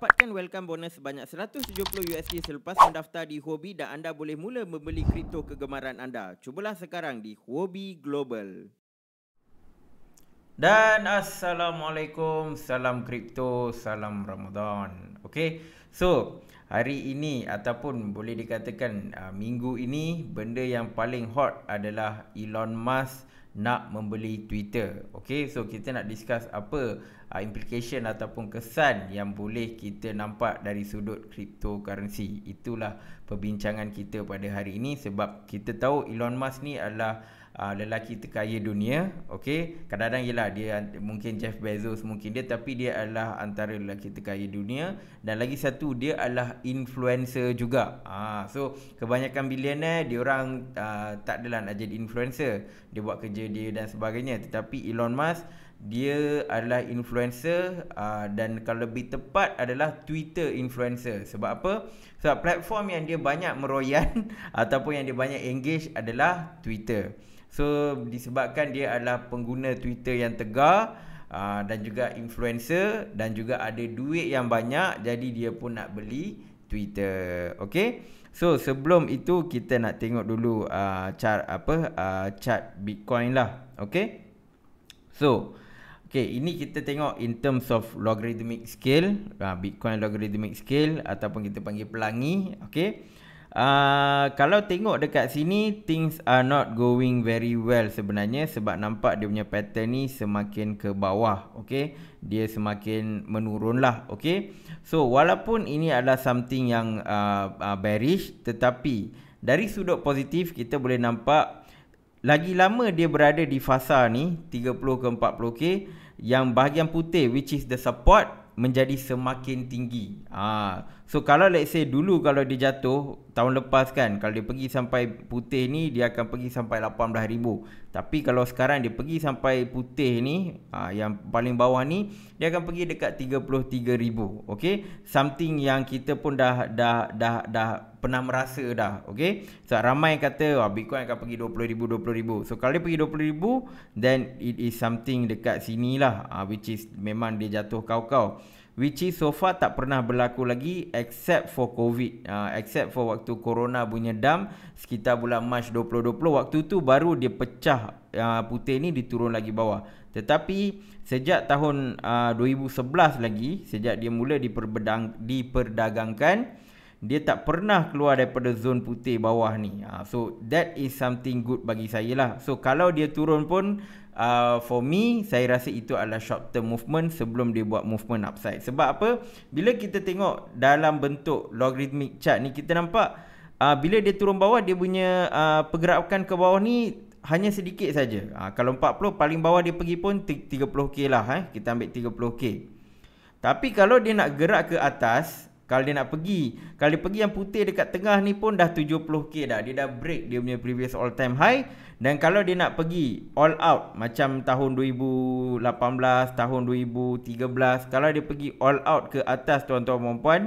dapatkan welcome bonus sebanyak 170 USD selepas mendaftar di Huobi dan anda boleh mula membeli kripto kegemaran anda. Cubalah sekarang di Huobi Global. Dan assalamualaikum, salam kripto, salam Ramadan. Okay, So, hari ini ataupun boleh dikatakan uh, minggu ini benda yang paling hot adalah Elon Musk nak membeli Twitter. Okay, so kita nak discuss apa uh, implication ataupun kesan yang boleh kita nampak dari sudut cryptocurrency. Itulah perbincangan kita pada hari ini sebab kita tahu Elon Musk ni adalah uh, lelaki terkaya dunia okey kadang-kadang ialah dia mungkin Jeff Bezos mungkin dia tapi dia adalah antara lelaki terkaya dunia dan lagi satu dia adalah influencer juga ah uh, so kebanyakan billionaire dia orang uh, tak adalah nak jadi influencer dia buat kerja dia dan sebagainya tetapi Elon Musk dia adalah influencer uh, dan kalau lebih tepat adalah Twitter influencer sebab apa sebab platform yang dia banyak meroyan ataupun yang dia banyak engage adalah Twitter So disebabkan dia adalah pengguna Twitter yang tegar uh, dan juga influencer dan juga ada duit yang banyak jadi dia pun nak beli Twitter. Okay. So sebelum itu kita nak tengok dulu uh, ah, chart apa uh, chart Bitcoin lah. Okay. So Okay, ini kita tengok in terms of logarithmic scale, uh, Bitcoin logarithmic scale ataupun kita panggil pelangi. Okay, Ah, kalau tengok dekat sini things are not going very well sebenarnya sebab nampak dia punya pattern ni semakin ke bawah okay? dia semakin menurun lah, okay? so walaupun ini adalah something yang uh, uh, bearish tetapi dari sudut positif kita boleh nampak lagi lama dia berada di fasa ni 30 ke 40k yang bahagian putih which is the support menjadi semakin tinggi ah uh, So kalau let's say dulu kalau dia jatuh tahun lepas kan kalau dia pergi sampai putih ni dia akan pergi sampai 18000. Tapi kalau sekarang dia pergi sampai putih ni aa, ah, yang paling bawah ni dia akan pergi dekat 33000. Okay Something yang kita pun dah dah dah dah pernah merasa dah. Okay So ramai kata oh, Bitcoin akan pergi 20000 20000. So kalau dia pergi 20000 then it is something dekat sinilah aa, ah, which is memang dia jatuh kau-kau which is so far tak pernah berlaku lagi except for covid uh, except for waktu corona punya dam sekitar bulan Mac 2020 waktu tu baru dia pecah uh, putih ni diturun lagi bawah tetapi sejak tahun ha, uh, 2011 lagi sejak dia mula diperdagangkan dia tak pernah keluar daripada zon putih bawah ni so that is something good bagi saya lah so kalau dia turun pun uh, for me saya rasa itu adalah short term movement sebelum dia buat movement upside sebab apa bila kita tengok dalam bentuk logarithmic chart ni kita nampak uh, bila dia turun bawah dia punya uh, pergerakan ke bawah ni hanya sedikit saja uh, kalau 40 paling bawah dia pergi pun 30k lah eh kita ambil 30k tapi kalau dia nak gerak ke atas kalau dia nak pergi Kalau dia pergi yang putih dekat tengah ni pun dah 70k dah Dia dah break dia punya previous all time high Dan kalau dia nak pergi all out Macam tahun 2018, tahun 2013 Kalau dia pergi all out ke atas tuan-tuan dan puan-puan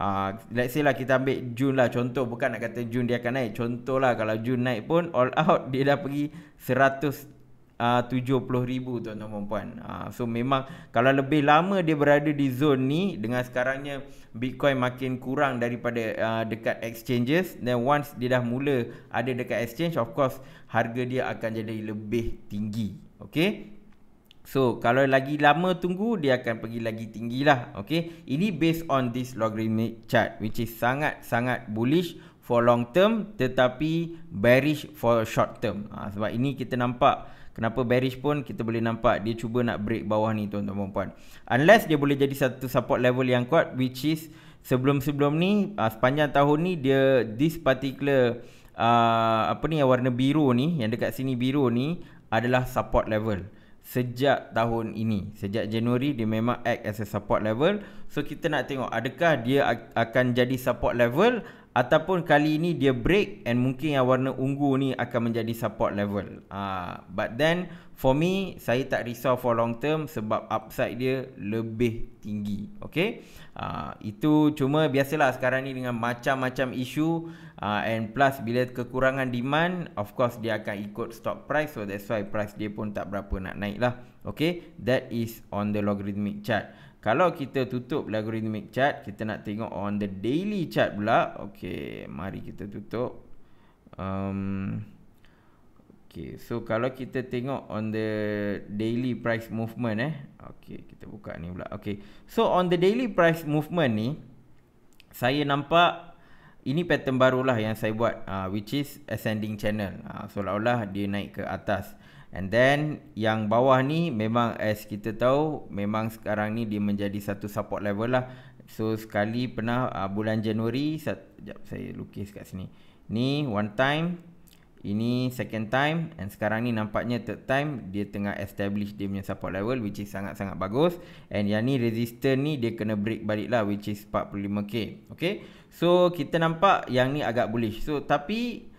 uh, Let's say lah kita ambil Jun lah contoh Bukan nak kata Jun dia akan naik Contoh lah kalau Jun naik pun all out Dia dah pergi Ah, uh, 70,000 tuan-tuan dan puan. Uh, ah, so memang kalau lebih lama dia berada di zone ni dengan sekarangnya Bitcoin makin kurang daripada uh, dekat exchanges then once dia dah mula ada dekat exchange of course harga dia akan jadi lebih tinggi. Okay. So kalau lagi lama tunggu dia akan pergi lagi tinggi lah. Okay. Ini based on this logarithmic chart which is sangat-sangat bullish for long term tetapi bearish for short term. Uh, sebab ini kita nampak Kenapa bearish pun kita boleh nampak dia cuba nak break bawah ni tuan-tuan puan-puan. Unless dia boleh jadi satu support level yang kuat which is sebelum-sebelum ni uh, sepanjang tahun ni dia this particular uh, apa ni yang warna biru ni yang dekat sini biru ni adalah support level sejak tahun ini sejak Januari dia memang act as a support level so kita nak tengok adakah dia akan jadi support level ataupun kali ini dia break and mungkin yang warna ungu ni akan menjadi support level. Ah, but then for me saya tak risau for long term sebab upside dia lebih tinggi. Okay, ah, itu cuma biasalah sekarang ni dengan macam-macam isu ah, and plus bila kekurangan demand, of course dia akan ikut stock price so that's why price dia pun tak berapa nak naik lah. Okay, that is on the logarithmic chart. Kalau kita tutup logarithmic chart, kita nak tengok on the daily chart pula. Okey, mari kita tutup. Um, okey, so kalau kita tengok on the daily price movement eh. Okey, kita buka ni pula. Okey, so on the daily price movement ni, saya nampak ini pattern barulah yang saya buat uh, which is ascending channel. Uh, Seolah-olah dia naik ke atas. And then yang bawah ni memang as kita tahu memang sekarang ni dia menjadi satu support level lah. So sekali pernah uh, bulan Januari, sat, sekejap saya lukis kat sini. Ni one time, ini second time and sekarang ni nampaknya third time dia tengah establish dia punya support level which is sangat-sangat bagus. And yang ni resistor ni dia kena break balik lah which is 45k. Okay. So kita nampak yang ni agak bullish. So tapi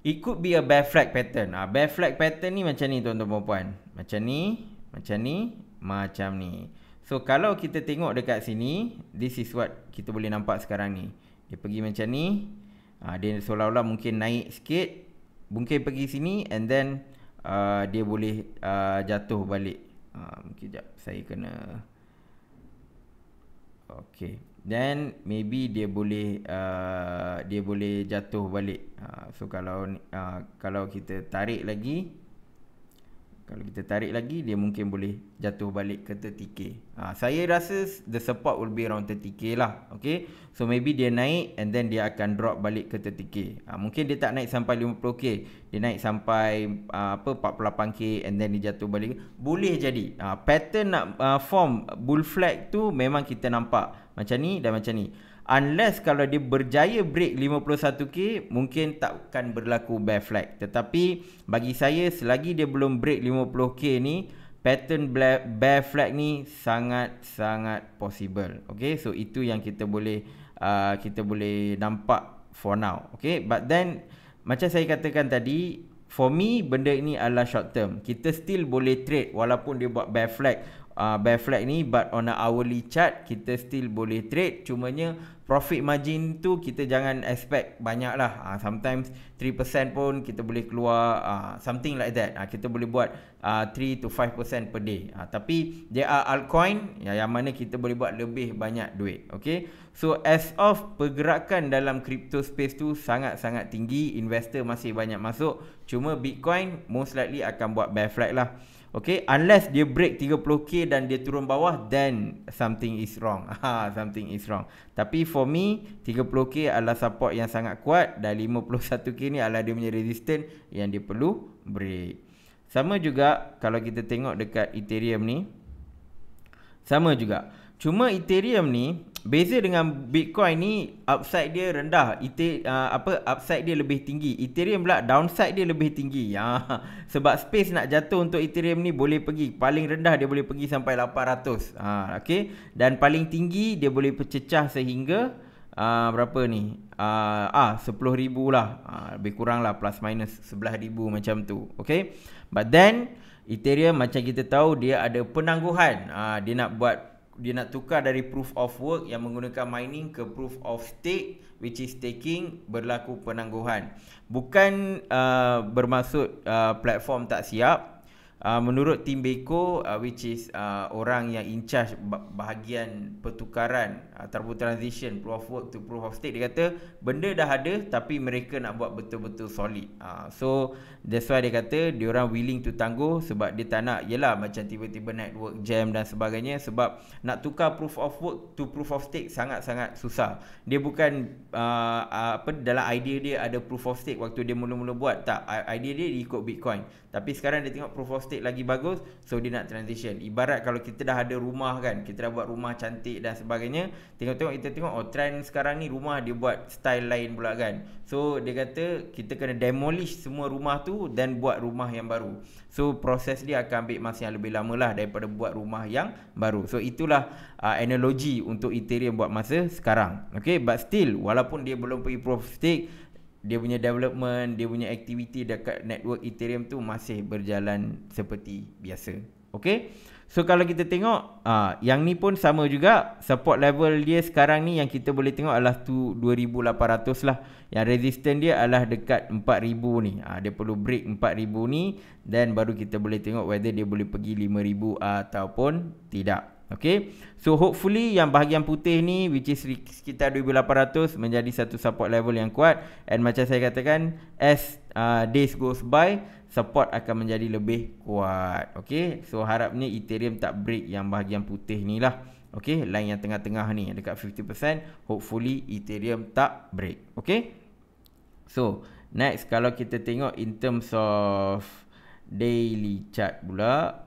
It could be a bear flag pattern. Ah, bear flag pattern ni macam ni tuan-tuan puan Macam ni, macam ni, macam ni. So kalau kita tengok dekat sini, this is what kita boleh nampak sekarang ni. Dia pergi macam ni. Ah, dia seolah-olah mungkin naik sikit. Mungkin pergi sini and then uh, dia boleh uh, jatuh balik. Ah, mungkin jap saya kena Okay then maybe dia boleh uh, dia boleh jatuh balik uh, so kalau uh, kalau kita tarik lagi kalau kita tarik lagi dia mungkin boleh jatuh balik ke 30k uh, ah, saya rasa the support will be around 30k lah okay so maybe dia naik and then dia akan drop balik ke 30k uh, ah, mungkin dia tak naik sampai 50k dia naik sampai uh, apa 48k and then dia jatuh balik boleh jadi uh, pattern nak uh, form bull flag tu memang kita nampak macam ni dan macam ni unless kalau dia berjaya break 51k mungkin takkan berlaku bear flag tetapi bagi saya selagi dia belum break 50k ni pattern bear flag ni sangat sangat possible Okay, so itu yang kita boleh uh, kita boleh nampak for now Okay, but then macam saya katakan tadi For me, benda ini adalah short term. Kita still boleh trade walaupun dia buat bear flag. Uh, bear flag ni but on a hourly chart, kita still boleh trade. Cumanya profit margin tu kita jangan expect banyak lah. Uh, ah, sometimes 3% pun kita boleh keluar uh, something like that. Uh, kita boleh buat uh, 3 to 5% per day. Uh, tapi there are altcoin yang, yang mana kita boleh buat lebih banyak duit. Okay. So as of pergerakan dalam crypto space tu sangat-sangat tinggi, investor masih banyak masuk. Cuma Bitcoin most likely akan buat bear flag lah. Okay, unless dia break 30k dan dia turun bawah, then something is wrong. Ha, something is wrong. Tapi for me, 30k adalah support yang sangat kuat dan 51k ni adalah dia punya resistance yang dia perlu break. Sama juga kalau kita tengok dekat Ethereum ni. Sama juga. Cuma Ethereum ni, beza dengan Bitcoin ni upside dia rendah, ite uh, apa upside dia lebih tinggi. Ethereum pula downside dia lebih tinggi. Ya. Sebab space nak jatuh untuk Ethereum ni boleh pergi paling rendah dia boleh pergi sampai 800. Ha okey. Dan paling tinggi dia boleh pececah sehingga uh, berapa ni? Uh, ah 10000 lah. Uh, lebih kurang lah plus minus 11000 macam tu. okay? But then Ethereum macam kita tahu dia ada penangguhan. Uh, dia nak buat dia nak tukar dari proof of work yang menggunakan mining ke proof of stake which is staking berlaku penangguhan bukan uh, bermaksud uh, platform tak siap Uh, menurut tim Beko uh, which is uh, orang yang in charge bahagian pertukaran ataupun uh, transition proof of work to proof of stake dia kata benda dah ada tapi mereka nak buat betul-betul solid. Uh, so that's why dia kata dia orang willing to tangguh sebab dia tak nak yelah macam tiba-tiba network jam dan sebagainya sebab nak tukar proof of work to proof of stake sangat-sangat susah. Dia bukan uh, uh apa dalam idea dia ada proof of stake waktu dia mula-mula buat tak idea dia ikut bitcoin tapi sekarang dia tengok proof of state lagi bagus So dia nak transition Ibarat kalau kita dah ada rumah kan Kita dah buat rumah cantik dan sebagainya Tengok-tengok kita tengok Oh trend sekarang ni rumah dia buat style lain pula kan So dia kata kita kena demolish semua rumah tu Dan buat rumah yang baru So proses dia akan ambil masa yang lebih lama lah Daripada buat rumah yang baru So itulah uh, analogi untuk Ethereum buat masa sekarang Okay but still walaupun dia belum pergi proof stake dia punya development, dia punya aktiviti dekat network Ethereum tu masih berjalan seperti biasa. Okay? So kalau kita tengok, uh, yang ni pun sama juga. Support level dia sekarang ni yang kita boleh tengok adalah tu 2800 lah. Yang resistance dia adalah dekat 4000 ni. Uh, dia perlu break 4000 ni. dan baru kita boleh tengok whether dia boleh pergi 5000 uh, ataupun tidak. Okay So hopefully yang bahagian putih ni Which is sekitar 2800 Menjadi satu support level yang kuat And macam saya katakan As uh, days goes by Support akan menjadi lebih kuat Okay So harapnya Ethereum tak break yang bahagian putih ni lah Okay Line yang tengah-tengah ni Dekat 50% Hopefully Ethereum tak break Okay So Next kalau kita tengok in terms of Daily chart pula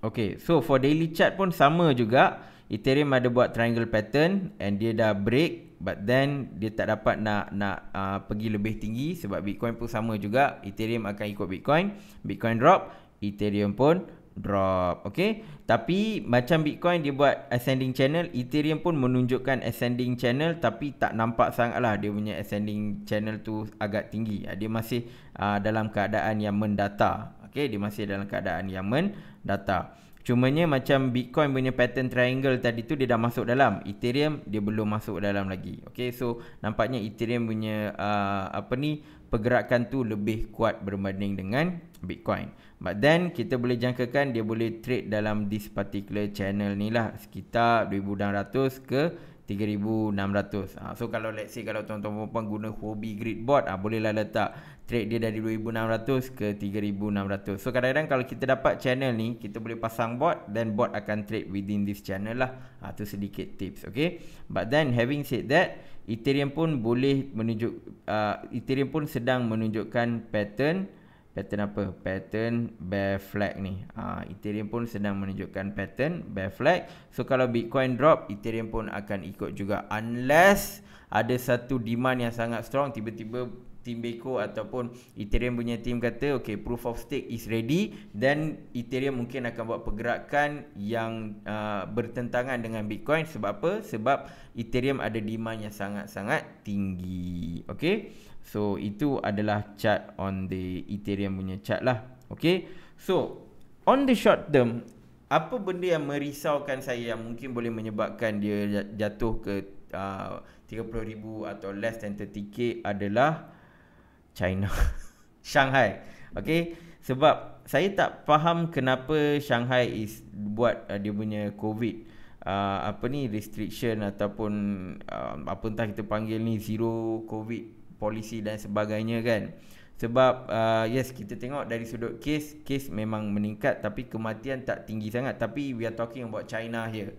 Okay, so for daily chart pun sama juga. Ethereum ada buat triangle pattern and dia dah break but then dia tak dapat nak nak uh, pergi lebih tinggi sebab Bitcoin pun sama juga. Ethereum akan ikut Bitcoin. Bitcoin drop, Ethereum pun drop. Okay. Tapi macam Bitcoin dia buat ascending channel, Ethereum pun menunjukkan ascending channel tapi tak nampak sangat lah dia punya ascending channel tu agak tinggi. Ah, dia masih uh, dalam keadaan yang mendata. Okay. Dia masih dalam keadaan yang mendata data. Cuma Cumanya macam Bitcoin punya pattern triangle tadi tu dia dah masuk dalam. Ethereum dia belum masuk dalam lagi. Okay so nampaknya Ethereum punya uh, apa ni pergerakan tu lebih kuat berbanding dengan Bitcoin. But then kita boleh jangkakan dia boleh trade dalam this particular channel ni lah sekitar 2,600 ke 3,600. Ha, ah, so kalau let's say kalau tuan-tuan perempuan guna hobi grid board, ah, ha, bolehlah letak trade dia dari 2600 ke 3600. So kadang-kadang kalau kita dapat channel ni, kita boleh pasang bot then bot akan trade within this channel lah. Ha, tu sedikit tips, okay? But then having said that, Ethereum pun boleh menunjuk uh, Ethereum pun sedang menunjukkan pattern pattern apa? Pattern bear flag ni. Ha, Ethereum pun sedang menunjukkan pattern bear flag. So kalau Bitcoin drop, Ethereum pun akan ikut juga unless ada satu demand yang sangat strong tiba-tiba team Beko ataupun Ethereum punya team kata okay proof of stake is ready dan Ethereum mungkin akan buat pergerakan yang uh, bertentangan dengan Bitcoin sebab apa? Sebab Ethereum ada demand yang sangat-sangat tinggi. Okay. So itu adalah chart on the Ethereum punya chart lah. Okay. So on the short term apa benda yang merisaukan saya yang mungkin boleh menyebabkan dia jatuh ke uh, 30,000 atau less than 30k adalah China Shanghai Okay Sebab saya tak faham kenapa Shanghai is buat uh, dia punya COVID uh, Apa ni restriction ataupun uh, Apa entah kita panggil ni zero COVID policy dan sebagainya kan Sebab uh, yes kita tengok dari sudut kes Kes memang meningkat tapi kematian tak tinggi sangat Tapi we are talking about China here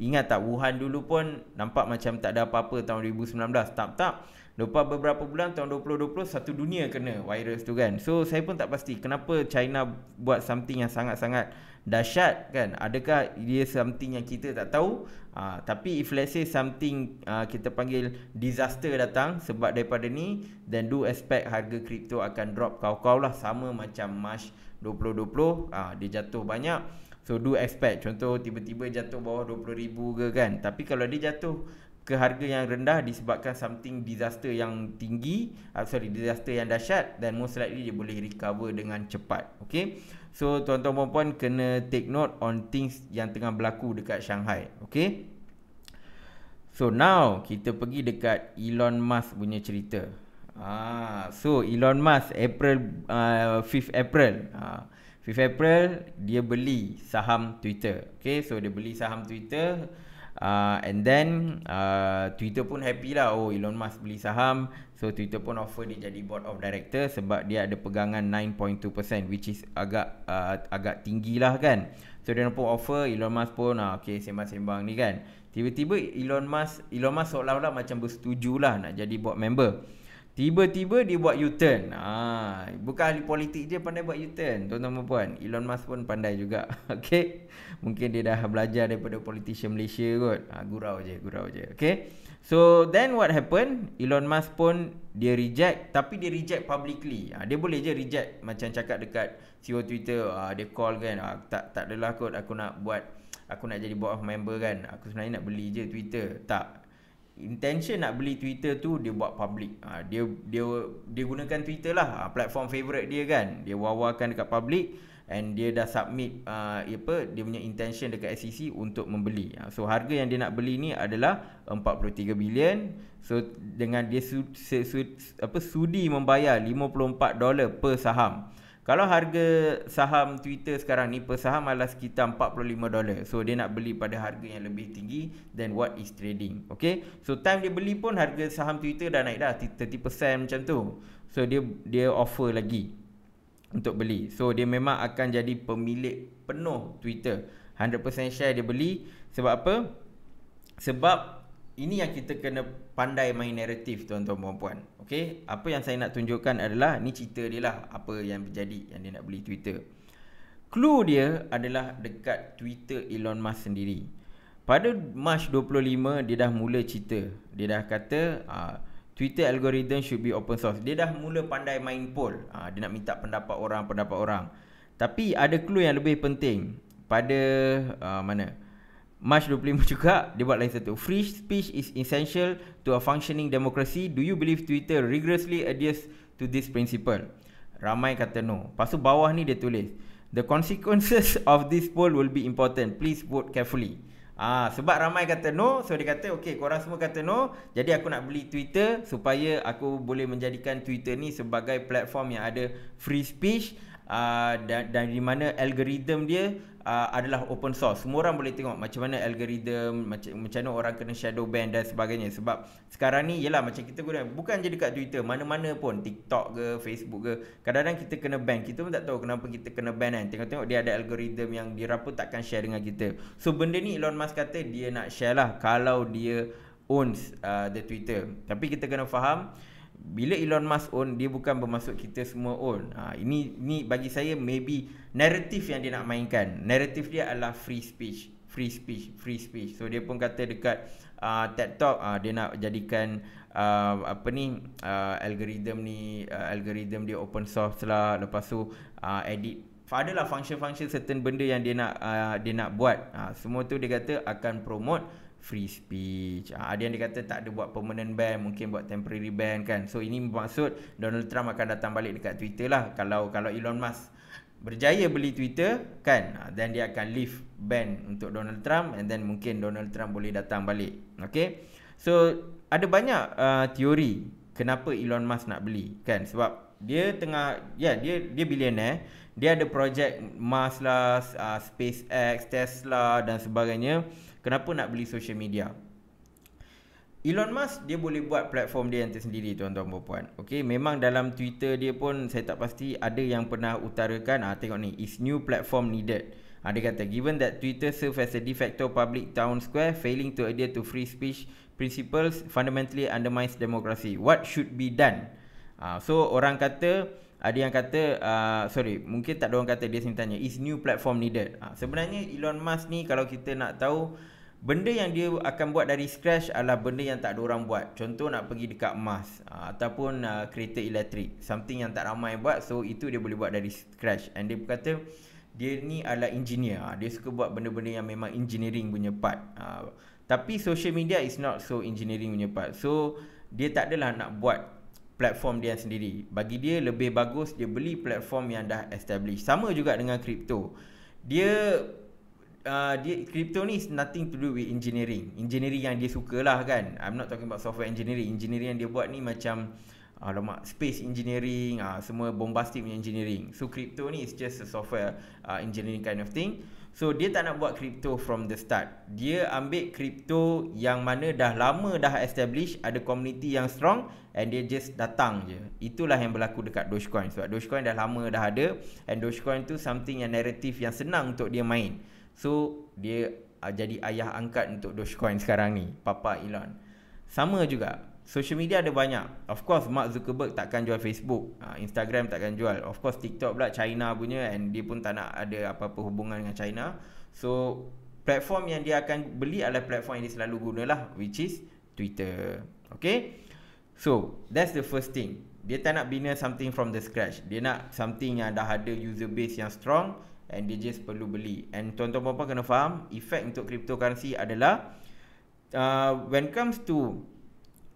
Ingat tak Wuhan dulu pun nampak macam tak ada apa-apa tahun 2019 Tak tak Lepas beberapa bulan tahun 2020 satu dunia kena virus tu kan. So saya pun tak pasti kenapa China buat something yang sangat-sangat dahsyat kan. Adakah dia something yang kita tak tahu? Uh, tapi if let's say something uh, kita panggil disaster datang sebab daripada ni then do expect harga kripto akan drop kau-kau lah sama macam March 2020 uh, ah, dia jatuh banyak. So do expect contoh tiba-tiba jatuh bawah 20,000 ke kan. Tapi kalau dia jatuh ke harga yang rendah disebabkan something disaster yang tinggi uh, sorry disaster yang dahsyat dan most likely dia boleh recover dengan cepat okay so tuan-tuan puan kena take note on things yang tengah berlaku dekat Shanghai okay so now kita pergi dekat Elon Musk punya cerita ah so Elon Musk April uh, 5 April ah 5 April dia beli saham Twitter okay so dia beli saham Twitter Uh, and then uh, Twitter pun happy lah Oh Elon Musk beli saham So Twitter pun offer dia jadi board of director Sebab dia ada pegangan 9.2% Which is agak uh, agak tinggi lah kan So dia pun offer Elon Musk pun uh, Okay sembang-sembang ni kan Tiba-tiba Elon Musk Elon Musk seolah-olah macam bersetuju lah Nak jadi board member Tiba-tiba dia buat U-turn. Ah, bukan ahli politik je pandai buat U-turn. Tuan-tuan dan puan, Elon Musk pun pandai juga. Okay, Mungkin dia dah belajar daripada politician Malaysia kot. Ah, gurau je, gurau je. Okey. So then what happen? Elon Musk pun dia reject tapi dia reject publicly. Ah, dia boleh je reject macam cakap dekat CEO Twitter, ah, dia call kan, ah, tak tak adalah kot aku nak buat aku nak jadi board of member kan. Aku sebenarnya nak beli je Twitter. Tak intention nak beli Twitter tu dia buat public. Ha, dia dia dia gunakan Twitter lah ha, platform favorite dia kan. Dia wawarkan dekat public and dia dah submit uh, apa dia punya intention dekat SEC untuk membeli. Ha, so harga yang dia nak beli ni adalah 43 bilion. So dengan dia su, su, su, apa sudi membayar 54 dolar per saham. Kalau harga saham Twitter sekarang ni per saham adalah sekitar 45 dolar. So dia nak beli pada harga yang lebih tinggi than what is trading. Okay. So time dia beli pun harga saham Twitter dah naik dah 30% macam tu. So dia dia offer lagi untuk beli. So dia memang akan jadi pemilik penuh Twitter. 100% share dia beli. Sebab apa? Sebab ini yang kita kena pandai main naratif tuan-tuan puan-puan. Okey, apa yang saya nak tunjukkan adalah ni cerita dia lah apa yang berjadi yang dia nak beli Twitter. Clue dia adalah dekat Twitter Elon Musk sendiri. Pada March 25 dia dah mula cerita. Dia dah kata ah, Twitter algorithm should be open source. Dia dah mula pandai main poll. Ah, dia nak minta pendapat orang, pendapat orang. Tapi ada clue yang lebih penting pada uh, mana? March 25 juga dia buat lain satu. Free speech is essential to a functioning democracy. Do you believe Twitter rigorously adheres to this principle? Ramai kata no. Pasu bawah ni dia tulis. The consequences of this poll will be important. Please vote carefully. Ah, sebab ramai kata no, so dia kata okay, korang semua kata no, jadi aku nak beli Twitter supaya aku boleh menjadikan Twitter ni sebagai platform yang ada free speech uh, ah, dan, dan di mana algoritma dia uh, adalah open source. Semua orang boleh tengok macam mana algoritma, macam, macam mana orang kena shadow ban dan sebagainya. Sebab sekarang ni ialah macam kita guna, bukan je dekat Twitter, mana-mana pun, TikTok ke, Facebook ke. Kadang-kadang kita kena ban, kita pun tak tahu kenapa kita kena ban kan. Tengok-tengok dia ada algoritma yang dia rapat takkan share dengan kita. So benda ni Elon Musk kata dia nak share lah kalau dia owns uh, the Twitter. Tapi kita kena faham, bila Elon Musk own dia bukan bermaksud kita semua own. Ha, ini ni bagi saya maybe naratif yang dia nak mainkan. Naratif dia adalah free speech, free speech, free speech. So dia pun kata dekat uh, TED Talk uh, dia nak jadikan uh, apa ni uh, algorithm ni uh, algorithm dia open source lah lepas tu uh, edit lah function-function certain benda yang dia nak uh, dia nak buat. Uh, semua tu dia kata akan promote free speech. Ha, ada yang dikata tak ada buat permanent ban, mungkin buat temporary ban kan. So ini bermaksud Donald Trump akan datang balik dekat Twitter lah kalau kalau Elon Musk berjaya beli Twitter kan ah, then dia akan leave ban untuk Donald Trump and then mungkin Donald Trump boleh datang balik okay so ada banyak uh, teori kenapa Elon Musk nak beli kan sebab dia tengah ya yeah, dia dia billionaire dia ada projek Mars, lah uh, SpaceX Tesla dan sebagainya kenapa nak beli social media Elon Musk dia boleh buat platform dia yang tersendiri tuan-tuan puan-puan. Okey, memang dalam Twitter dia pun saya tak pasti ada yang pernah utarakan ah tengok ni is new platform needed. Ah, dia kata given that Twitter serves as a de facto public town square failing to adhere to free speech principles fundamentally undermines democracy. What should be done? Ah, so orang kata ada yang kata uh, sorry mungkin tak ada orang kata dia sebenarnya is new platform needed uh, sebenarnya Elon Musk ni kalau kita nak tahu benda yang dia akan buat dari scratch adalah benda yang tak ada orang buat contoh nak pergi dekat Mars ah, ataupun uh, kereta elektrik something yang tak ramai buat so itu dia boleh buat dari scratch and dia berkata dia ni adalah engineer uh, dia suka buat benda-benda yang memang engineering punya part uh, tapi social media is not so engineering punya part so dia tak adalah nak buat platform dia sendiri. Bagi dia lebih bagus dia beli platform yang dah established. Sama juga dengan crypto. Dia uh, dia crypto ni is nothing to do with engineering. Engineering yang dia suka lah kan. I'm not talking about software engineering. Engineering yang dia buat ni macam Alamak, space engineering, uh, semua bombastic engineering. So, crypto ni is just a software uh, engineering kind of thing. So dia tak nak buat crypto from the start. Dia ambil crypto yang mana dah lama dah establish ada community yang strong and dia just datang je. Itulah yang berlaku dekat Dogecoin. Sebab Dogecoin dah lama dah ada and Dogecoin tu something yang narrative yang senang untuk dia main. So dia ah, jadi ayah angkat untuk Dogecoin sekarang ni, Papa Elon. Sama juga social media ada banyak. Of course Mark Zuckerberg takkan jual Facebook, ha, Instagram takkan jual. Of course TikTok pula China punya and dia pun tak nak ada apa-apa hubungan dengan China. So platform yang dia akan beli adalah platform yang dia selalu lah, which is Twitter. Okay? So that's the first thing. Dia tak nak bina something from the scratch. Dia nak something yang dah ada user base yang strong and dia just perlu beli. And tuan-tuan puan kena faham, effect untuk cryptocurrency adalah uh, when comes to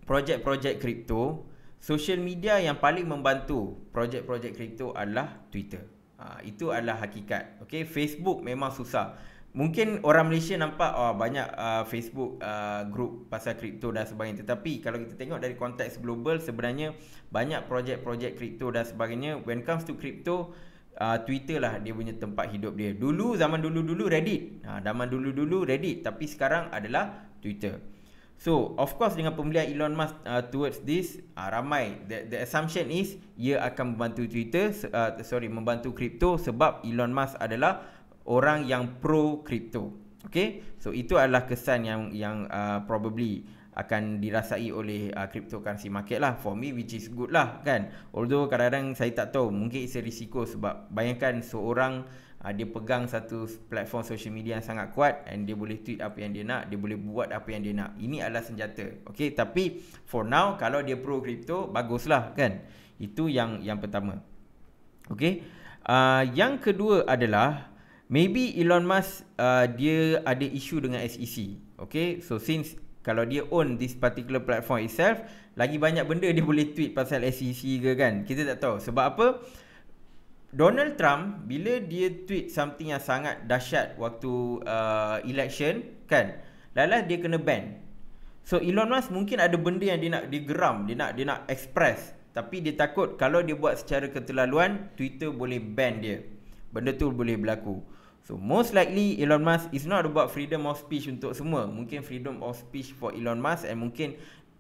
projek-projek kripto, social media yang paling membantu projek-projek kripto adalah Twitter. Ha, itu adalah hakikat. Okay, Facebook memang susah. Mungkin orang Malaysia nampak oh, banyak uh, Facebook uh, group pasal kripto dan sebagainya. Tetapi kalau kita tengok dari konteks global, sebenarnya banyak projek-projek kripto dan sebagainya. When comes to kripto, uh, Twitter lah dia punya tempat hidup dia. Dulu, zaman dulu-dulu Reddit. Ha, zaman dulu-dulu Reddit. Tapi sekarang adalah Twitter. So of course dengan pembelian Elon Musk uh, towards this uh, ramai the, the assumption is ia akan membantu Twitter uh, sorry membantu crypto sebab Elon Musk adalah orang yang pro crypto. Okay, so itu adalah kesan yang yang uh, probably akan dirasai oleh uh, cryptocurrency market lah for me which is good lah kan although kadang-kadang saya tak tahu mungkin it's a risiko sebab bayangkan seorang Ah, dia pegang satu platform social media yang sangat kuat and dia boleh tweet apa yang dia nak, dia boleh buat apa yang dia nak. Ini adalah senjata. Okay, tapi for now kalau dia pro crypto, baguslah kan. Itu yang yang pertama. Okay, uh, ah, yang kedua adalah maybe Elon Musk uh, dia ada isu dengan SEC. Okay, so since kalau dia own this particular platform itself, lagi banyak benda dia boleh tweet pasal SEC ke kan. Kita tak tahu. Sebab apa? Donald Trump bila dia tweet something yang sangat dahsyat waktu uh, election kan lalas dia kena ban so Elon Musk mungkin ada benda yang dia nak digeram dia nak dia nak express tapi dia takut kalau dia buat secara keterlaluan Twitter boleh ban dia benda tu boleh berlaku so most likely Elon Musk is not about freedom of speech untuk semua mungkin freedom of speech for Elon Musk and mungkin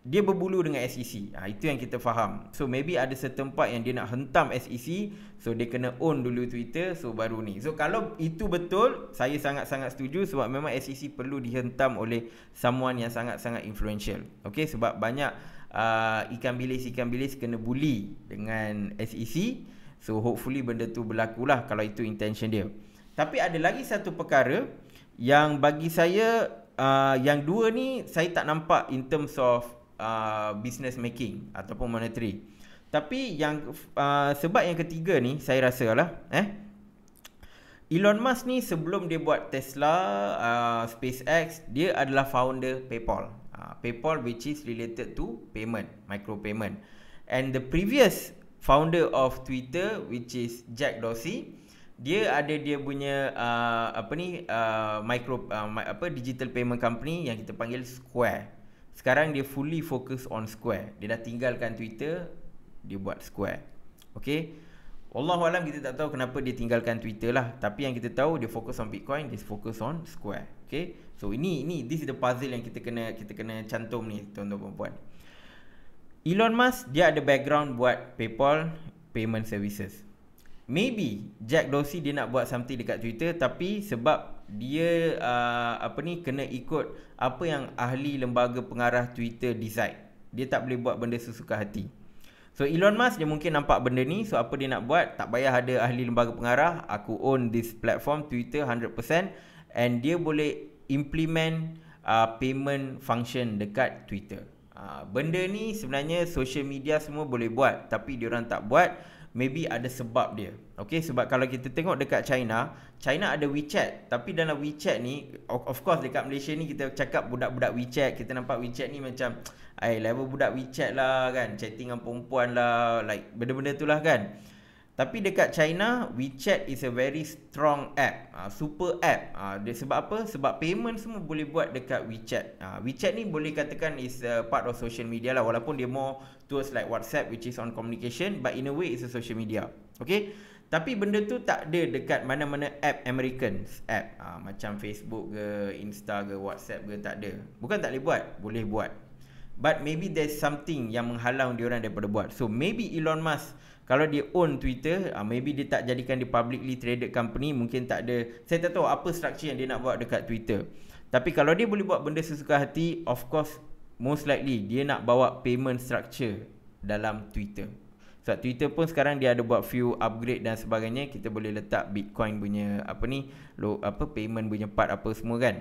dia berbulu dengan SEC. Ha, itu yang kita faham. So maybe ada certain part yang dia nak hentam SEC. So dia kena own dulu Twitter. So baru ni. So kalau itu betul, saya sangat-sangat setuju. Sebab memang SEC perlu dihentam oleh someone yang sangat-sangat influential. Okay sebab banyak uh, ikan bilis-ikan bilis kena bully dengan SEC. So hopefully benda tu berlakulah kalau itu intention dia. Tapi ada lagi satu perkara yang bagi saya... Uh, yang dua ni saya tak nampak in terms of Uh, business making ataupun monetary. Tapi yang uh, sebab yang ketiga ni saya rasa lah eh Elon Musk ni sebelum dia buat Tesla, uh, SpaceX, dia adalah founder PayPal. Uh, PayPal which is related to payment, micro payment. And the previous founder of Twitter which is Jack Dorsey, dia ada dia punya uh, apa ni uh, micro uh, apa digital payment company yang kita panggil Square. Sekarang dia fully focus on Square. Dia dah tinggalkan Twitter, dia buat Square. Okay. Wallahualam kita tak tahu kenapa dia tinggalkan Twitter lah. Tapi yang kita tahu dia fokus on Bitcoin, dia fokus on Square. Okay. So ini, ini, this is the puzzle yang kita kena, kita kena cantum ni tuan-tuan perempuan. Elon Musk, dia ada background buat PayPal payment services. Maybe Jack Dorsey dia nak buat something dekat Twitter tapi sebab dia uh, apa ni kena ikut apa yang ahli lembaga pengarah Twitter decide. Dia tak boleh buat benda sesuka hati. So Elon Musk dia mungkin nampak benda ni so apa dia nak buat tak payah ada ahli lembaga pengarah aku own this platform Twitter 100% and dia boleh implement uh, payment function dekat Twitter. Uh, benda ni sebenarnya social media semua boleh buat tapi dia orang tak buat maybe ada sebab dia. Okay, sebab kalau kita tengok dekat China, China ada WeChat. Tapi dalam WeChat ni, of course dekat Malaysia ni kita cakap budak-budak WeChat. Kita nampak WeChat ni macam, eh level budak WeChat lah kan. Chatting dengan perempuan lah, like benda-benda tu lah kan. Tapi dekat China, WeChat is a very strong app. Uh, super app. Uh, dia sebab apa? Sebab payment semua boleh buat dekat WeChat. Uh, WeChat ni boleh katakan is a part of social media lah. Walaupun dia more towards like WhatsApp which is on communication. But in a way, it's a social media. Okay? Tapi benda tu tak ada dekat mana-mana app Americans. App uh, macam Facebook ke, Insta ke, WhatsApp ke. Tak ada. Bukan tak boleh buat. Boleh buat. But maybe there's something yang menghalang diorang daripada buat. So maybe Elon Musk kalau dia own Twitter, uh, maybe dia tak jadikan dia publicly traded company, mungkin tak ada saya tak tahu apa structure yang dia nak buat dekat Twitter. Tapi kalau dia boleh buat benda sesuka hati, of course most likely dia nak bawa payment structure dalam Twitter. so, Twitter pun sekarang dia ada buat few upgrade dan sebagainya, kita boleh letak Bitcoin punya apa ni, lo apa payment punya part apa semua kan.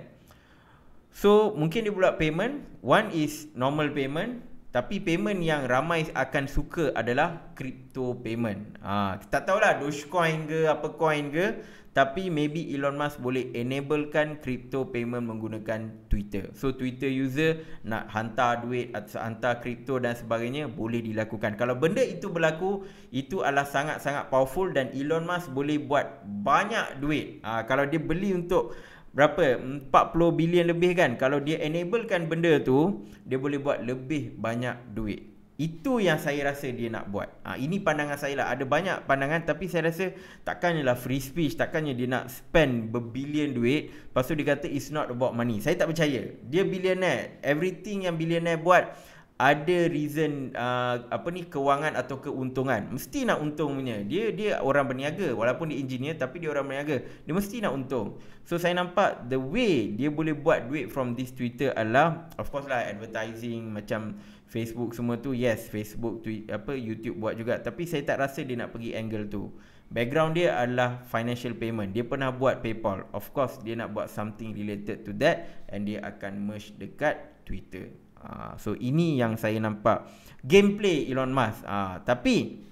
So mungkin dia buat payment, one is normal payment, tapi payment yang ramai akan suka adalah crypto payment. Ha, kita tak tahulah Dogecoin ke apa coin ke. Tapi maybe Elon Musk boleh enablekan crypto payment menggunakan Twitter. So Twitter user nak hantar duit atau hantar crypto dan sebagainya boleh dilakukan. Kalau benda itu berlaku, itu adalah sangat-sangat powerful dan Elon Musk boleh buat banyak duit. Ha, kalau dia beli untuk berapa 40 bilion lebih kan kalau dia enablekan benda tu dia boleh buat lebih banyak duit itu yang saya rasa dia nak buat ha, Ini pandangan saya lah Ada banyak pandangan Tapi saya rasa Takkannya lah free speech Takkannya dia nak spend Berbilion duit Lepas tu dia kata It's not about money Saya tak percaya Dia billionaire Everything yang billionaire buat ada reason uh, apa ni kewangan atau keuntungan mesti nak untung punya dia dia orang berniaga walaupun dia engineer tapi dia orang berniaga dia mesti nak untung so saya nampak the way dia boleh buat duit from this twitter adalah of course lah advertising macam facebook semua tu yes facebook tu apa youtube buat juga tapi saya tak rasa dia nak pergi angle tu background dia adalah financial payment dia pernah buat paypal of course dia nak buat something related to that and dia akan merge dekat twitter Ah, so ini yang saya nampak gameplay Elon Musk. Uh, tapi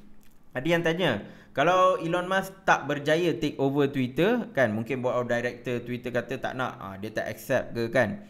ada yang tanya, kalau Elon Musk tak berjaya take over Twitter kan, mungkin buat orang director Twitter kata tak nak, uh, dia tak accept ke kan.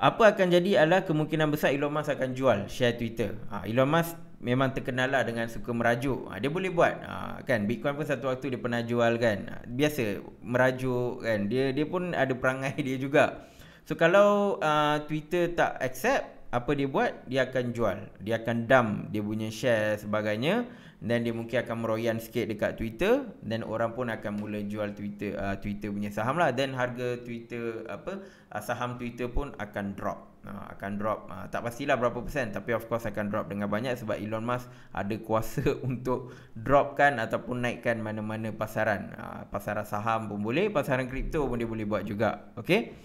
Apa akan jadi adalah kemungkinan besar Elon Musk akan jual share Twitter. Uh, Elon Musk memang terkenal lah dengan suka merajuk. Uh, dia boleh buat uh, kan, Bitcoin pun satu waktu dia pernah jual kan. biasa merajuk kan. Dia dia pun ada perangai dia juga. So kalau uh, Twitter tak accept apa dia buat dia akan jual dia akan dump dia punya share sebagainya dan dia mungkin akan meroyan sikit dekat Twitter dan orang pun akan mula jual Twitter uh, Twitter punya saham lah dan harga Twitter apa uh, saham Twitter pun akan drop Uh, akan drop uh, tak pastilah berapa persen tapi of course akan drop dengan banyak sebab Elon Musk ada kuasa untuk dropkan ataupun naikkan mana-mana pasaran uh, pasaran saham pun boleh pasaran kripto pun dia boleh buat juga okay?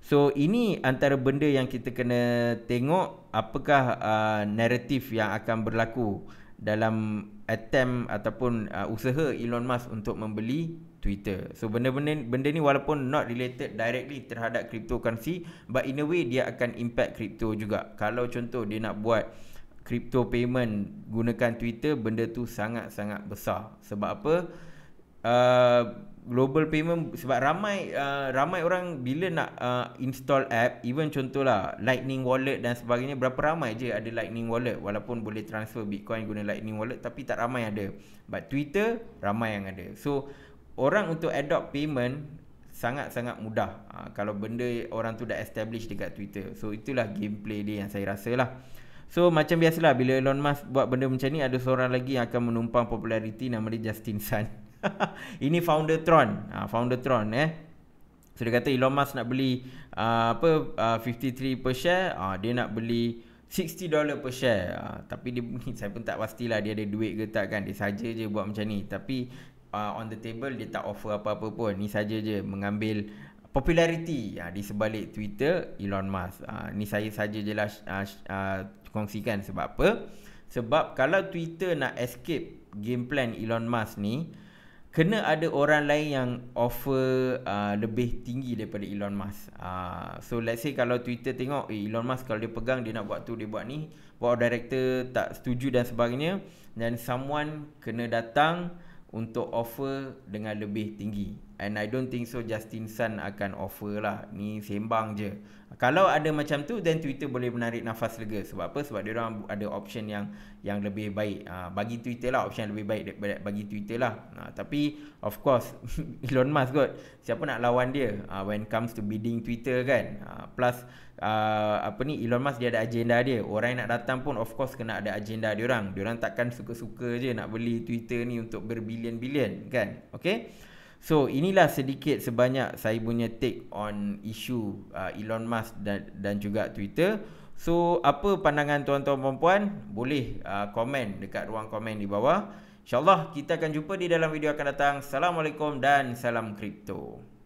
So ini antara benda yang kita kena tengok apakah uh, naratif yang akan berlaku dalam attempt ataupun uh, usaha Elon Musk untuk membeli Twitter. So benda-benda benda ni walaupun not related directly terhadap cryptocurrency but in a way dia akan impact crypto juga. Kalau contoh dia nak buat crypto payment gunakan Twitter benda tu sangat-sangat besar. Sebab apa? Uh, global payment sebab ramai uh, ramai orang bila nak uh, install app even contohlah lightning wallet dan sebagainya berapa ramai je ada lightning wallet walaupun boleh transfer bitcoin guna lightning wallet tapi tak ramai ada but twitter ramai yang ada so orang untuk adopt payment sangat-sangat mudah uh, kalau benda orang tu dah establish dekat twitter so itulah gameplay dia yang saya rasa lah. So macam biasalah bila Elon Musk buat benda macam ni ada seorang lagi yang akan menumpang populariti nama dia Justin Sun. ini founder Tron. Ha, founder Tron eh. So dia kata Elon Musk nak beli uh, apa uh, 53 per share. Uh, dia nak beli 60 dollar per share. Uh, tapi dia saya pun tak pastilah dia ada duit ke tak kan. Dia saja je buat macam ni. Tapi uh, on the table dia tak offer apa-apa pun. Ni saja je mengambil populariti ya di sebalik Twitter Elon Musk. Uh, ni saya saja je lah uh, uh, kongsikan sebab apa? Sebab kalau Twitter nak escape game plan Elon Musk ni, kena ada orang lain yang offer uh, lebih tinggi daripada Elon Musk. Uh, so let's say kalau Twitter tengok eh, Elon Musk kalau dia pegang dia nak buat tu dia buat ni, board director tak setuju dan sebagainya dan someone kena datang untuk offer dengan lebih tinggi and i don't think so Justin Sun akan offer lah ni sembang je kalau ada macam tu then Twitter boleh menarik nafas lega sebab apa sebab dia orang ada option yang yang lebih baik ha, bagi Twitter lah option yang lebih baik daripada bagi Twitter lah ha, tapi of course Elon Musk kot siapa nak lawan dia ha, when comes to bidding Twitter kan ha, plus uh, apa ni Elon Musk dia ada agenda dia. Orang yang nak datang pun of course kena ada agenda dia orang. Dia orang takkan suka-suka je nak beli Twitter ni untuk berbilion-bilion kan. Okay So inilah sedikit sebanyak saya punya take on isu uh, Elon Musk dan dan juga Twitter. So apa pandangan tuan-tuan puan-puan? Boleh uh, komen dekat ruang komen di bawah. InsyaAllah kita akan jumpa di dalam video akan datang. Assalamualaikum dan salam kripto.